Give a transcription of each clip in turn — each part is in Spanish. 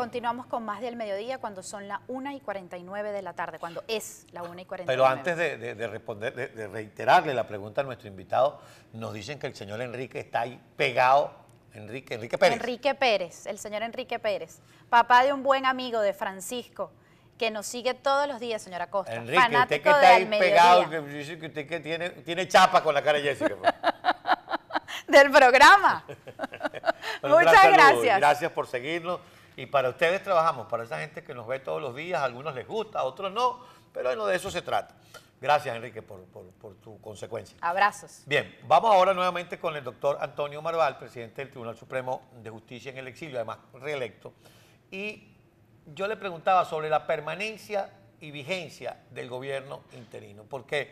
Continuamos con más del mediodía cuando son las 1 y 49 de la tarde, cuando es la 1 y 49. Pero antes de, responder, de, reiterarle la pregunta a nuestro invitado, nos dicen que el señor Enrique está ahí pegado. Enrique, Enrique Pérez. Enrique Pérez, el señor Enrique Pérez, papá de un buen amigo de Francisco, que nos sigue todos los días, señora Costa. Enrique, fanático usted está pegado, que tiene, tiene chapa con la cara de Jessica. del programa. Muchas gracias. Gracias por seguirnos. Y para ustedes trabajamos, para esa gente que nos ve todos los días, a algunos les gusta, a otros no, pero bueno, de eso se trata. Gracias, Enrique, por, tu consecuencia. Abrazos. Bien, vamos ahora nuevamente con el doctor Antonio Marval, presidente del Tribunal Supremo de Justicia en el exilio, además reelecto. Y yo le preguntaba sobre la permanencia y vigencia del gobierno interino, porque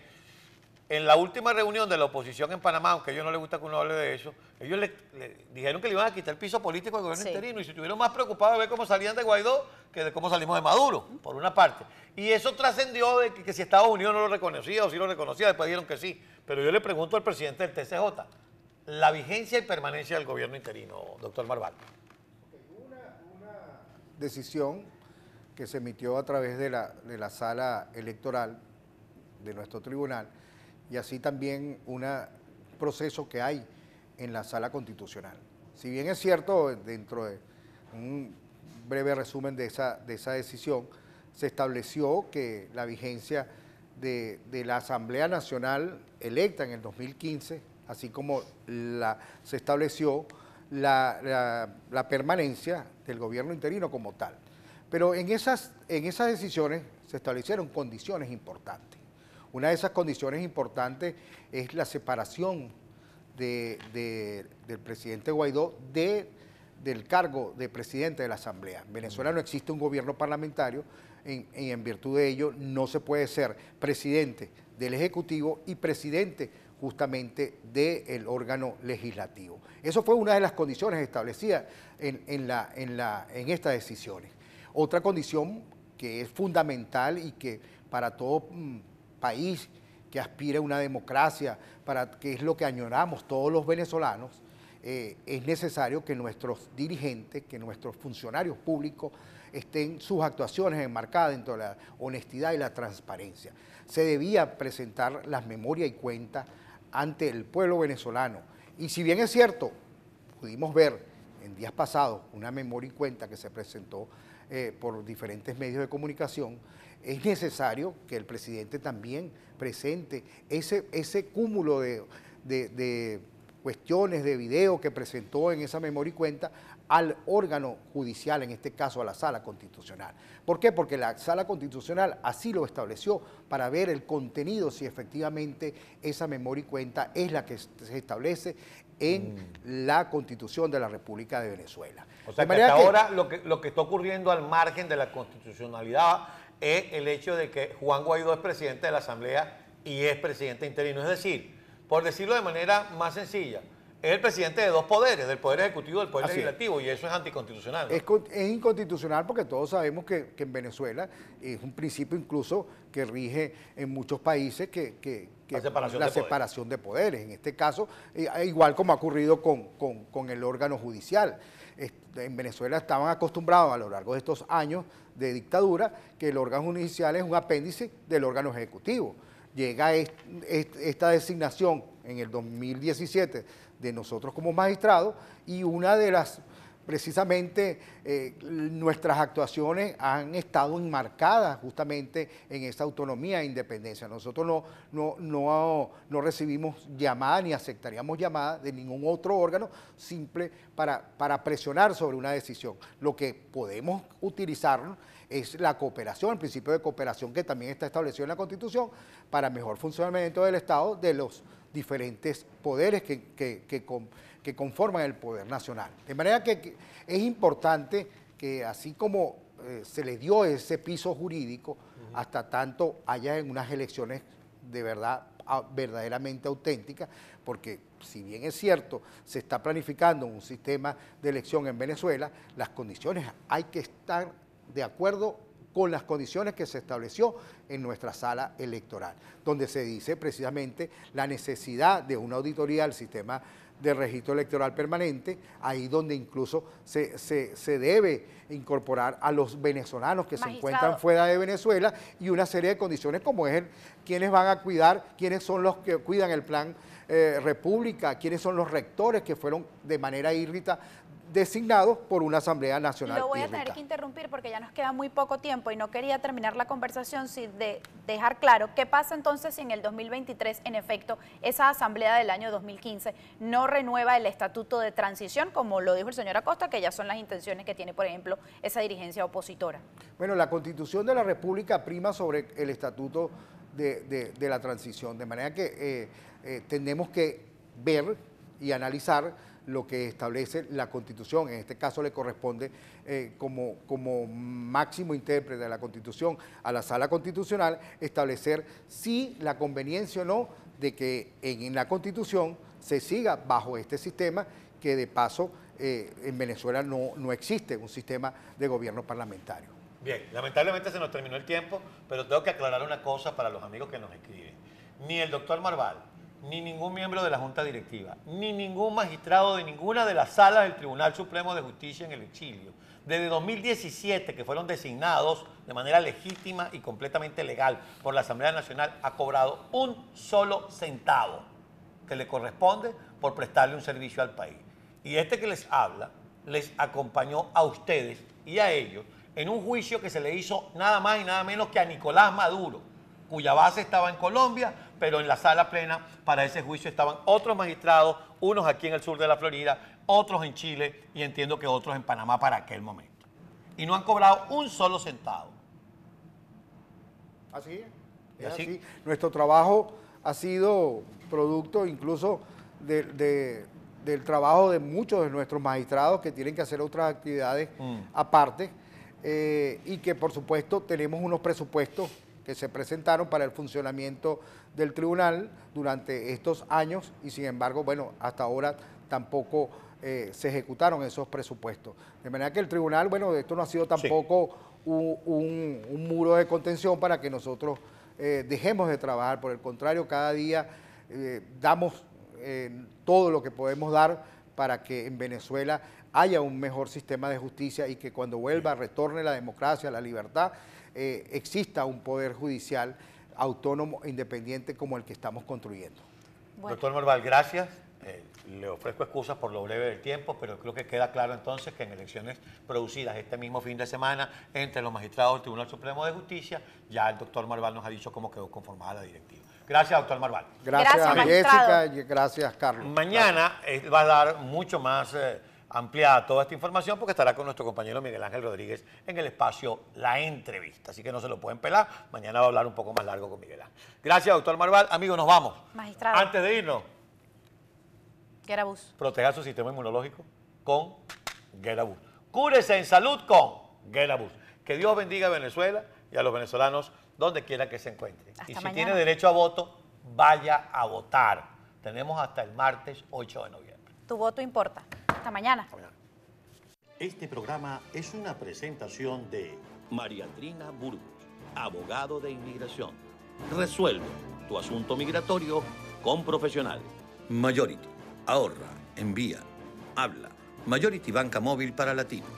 en la última reunión de la oposición en Panamá, aunque a ellos no les gusta que uno hable de eso, ellos le, dijeron que le iban a quitar el piso político al gobierno interino y se estuvieron más preocupados de ver cómo salían de Guaidó que de cómo salimos de Maduro, por una parte. Y eso trascendió de que, si Estados Unidos no lo reconocía o si lo reconocía, después dijeron que sí. Pero yo le pregunto al presidente del TCJ, la vigencia y permanencia del gobierno interino, doctor Marval. Una, una decisión que se emitió a través de la sala electoral de nuestro tribunal y así también un proceso que hay en la sala constitucional. Si bien es cierto, dentro de un breve resumen de esa, decisión, se estableció que la vigencia de, la Asamblea Nacional electa en el 2015, así como se estableció la, permanencia del gobierno interino como tal. Pero en esas, en esas decisiones se establecieron condiciones importantes. Una de esas condiciones importantes es la separación del presidente Guaidó del cargo de presidente de la Asamblea. En Venezuela no existe un gobierno parlamentario y en, virtud de ello no se puede ser presidente del Ejecutivo y presidente justamente del órgano legislativo. Eso fue una de las condiciones establecidas en, estas decisiones. Otra condición que es fundamental y que para todo mm, país que aspire a una democracia, para que es lo que añoramos todos los venezolanos, eh, es necesario que nuestros dirigentes, que nuestros funcionarios públicos estén sus actuaciones enmarcadas dentro de la honestidad y la transparencia. Se debía presentar las memorias y cuenta ante el pueblo venezolano. Y si bien es cierto, pudimos ver en días pasados una memoria y cuenta que se presentó eh, por diferentes medios de comunicación, es necesario que el presidente también presente ese, ese cúmulo de, cuestiones de videos que presentó en esa memoria y cuenta al órgano judicial, en este caso a la sala constitucional. ¿Por qué? Porque la sala constitucional así lo estableció para ver el contenido, si efectivamente esa memoria y cuenta es la que se establece en mm. la constitución de la República de Venezuela. O sea, que ahora lo que, lo que está ocurriendo al margen de la constitucionalidad es el hecho de que Juan Guaidó es presidente de la Asamblea y es presidente interino. Es decir, por decirlo de manera más sencilla, es el presidente de dos poderes, del Poder Ejecutivo y del Poder Legislativo, y eso es anticonstitucional. Es, inconstitucional porque todos sabemos que, en Venezuela es un principio incluso que rige en muchos países que, que, la separación, de, poderes. En este caso, eh, igual como ha ocurrido con, con el órgano judicial en Venezuela estaban acostumbrados a lo largo de estos años de dictadura que el órgano judicial es un apéndice del órgano ejecutivo. Llega esta designación en el 2017 de nosotros como magistrados y una de las precisamente eh, nuestras actuaciones han estado enmarcadas justamente en esa autonomía e independencia. Nosotros no, no, no, recibimos llamada ni aceptaríamos llamada de ningún otro órgano simple para, para presionar sobre una decisión. Lo que podemos utilizar es la cooperación, el principio de cooperación que también está establecido en la Constitución para mejor funcionamiento del Estado de los diferentes poderes que, que, conforman el poder nacional. De manera que es importante que así como eh, se le dio ese piso jurídico, hasta tanto haya en unas elecciones de verdad verdaderamente auténticas, porque si bien es cierto, se está planificando un sistema de elección en Venezuela, las condiciones hay que estar de acuerdo con las condiciones que se estableció en nuestra sala electoral, donde se dice precisamente la necesidad de una auditoría al sistema de registro electoral permanente, ahí donde incluso se, debe incorporar a los venezolanos que se encuentran fuera de Venezuela y una serie de condiciones como es quiénes van a cuidar, quiénes son los que cuidan el plan eh, República, quiénes son los rectores que fueron de manera írrita designados por una Asamblea Nacional. Lo voy a tener que interrumpir porque ya nos queda muy poco tiempo y no quería terminar la conversación sin dejar claro qué pasa entonces si en el 2023, en efecto, esa Asamblea del año 2015 no renueva el estatuto de transición, como lo dijo el señor Acosta, que ya son las intenciones que tiene, por ejemplo, esa dirigencia opositora. Bueno, la Constitución de la República prima sobre el estatuto de, la transición, de manera que eh, eh, tenemos que ver y analizar lo que establece la Constitución. En este caso le corresponde eh, como, como máximo intérprete de la Constitución a la Sala Constitucional establecer si la conveniencia o no de que en, la Constitución se siga bajo este sistema que de paso eh, en Venezuela no, no existe un sistema de gobierno parlamentario. Bien, lamentablemente se nos terminó el tiempo, pero tengo que aclarar una cosa para los amigos que nos escriben. Ni el doctor Marval, ni ningún miembro de la Junta Directiva, ni ningún magistrado de ninguna de las salas del Tribunal Supremo de Justicia en el exilio, desde 2017 que fueron designados de manera legítima y completamente legal por la Asamblea Nacional, ha cobrado un solo centavo que le corresponde por prestarle un servicio al país. Y este que les habla les acompañó a ustedes y a ellos en un juicio que se le hizo nada más y nada menos que a Nicolás Maduro, cuya base estaba en Colombia, pero en la sala plena para ese juicio estaban otros magistrados, unos aquí en el sur de la Florida, otros en Chile y entiendo que otros en Panamá para aquel momento. Y no han cobrado un solo centavo. Así es. así. Nuestro trabajo ha sido producto incluso del trabajo de muchos de nuestros magistrados que tienen que hacer otras actividades mm. aparte eh, y que por supuesto tenemos unos presupuestos que se presentaron para el funcionamiento del tribunal durante estos años y sin embargo, bueno, hasta ahora tampoco eh, se ejecutaron esos presupuestos. De manera que el tribunal, bueno, esto no ha sido tampoco un, muro de contención para que nosotros eh, dejemos de trabajar, por el contrario, cada día eh, damos todo lo que podemos dar para que en Venezuela haya un mejor sistema de justicia y que cuando vuelva, retorne la democracia, la libertad, eh, exista un poder judicial autónomo, e independiente como el que estamos construyendo. Doctor Marval, gracias. Eh, le ofrezco excusas por lo breve del tiempo, pero creo que queda claro entonces que en elecciones producidas este mismo fin de semana entre los magistrados del Tribunal Supremo de Justicia, ya el doctor Marval nos ha dicho cómo quedó conformada la directiva. Gracias, doctor Marval. Gracias, gracias Jessica, y gracias, Carlos. Mañana eh, va a dar mucho más ampliada toda esta información porque estará con nuestro compañero Miguel Ángel Rodríguez en el espacio La Entrevista. Así que no se lo pueden pelar. Mañana va a hablar un poco más largo con Miguel Ángel. Gracias, doctor Marval. Amigos, nos vamos. Magistrado. Antes de irnos. Gerabus. Proteja su sistema inmunológico con Gerabus. Cúrese en salud con Gerabus. Que Dios bendiga a Venezuela y a los venezolanos donde quiera que se encuentren. y si tiene derecho a voto, vaya a votar. Tenemos hasta el martes 8 de noviembre. Tu voto importa mañana. Este programa es una presentación de María Trina Burgos, abogado de inmigración. Resuelve tu asunto migratorio con profesionales. Majority. Ahorra, envía, habla. Majority Banca Móvil para Latinos.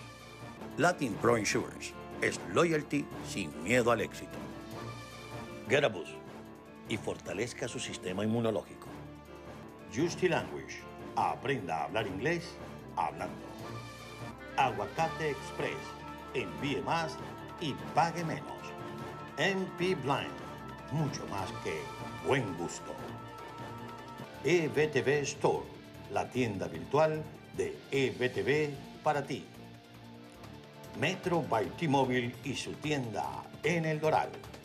Latin Pro Insurance es loyalty sin miedo al éxito. Get a bus y fortalezca su sistema inmunológico. Justy Language. Aprenda a hablar inglés hablando. Aguacate Express. Envíe más y pague menos. MP Blind. Mucho más que buen gusto. EBTV Store. La tienda virtual de EBTV para ti. Metro by T-Mobile y su tienda en El Dorado.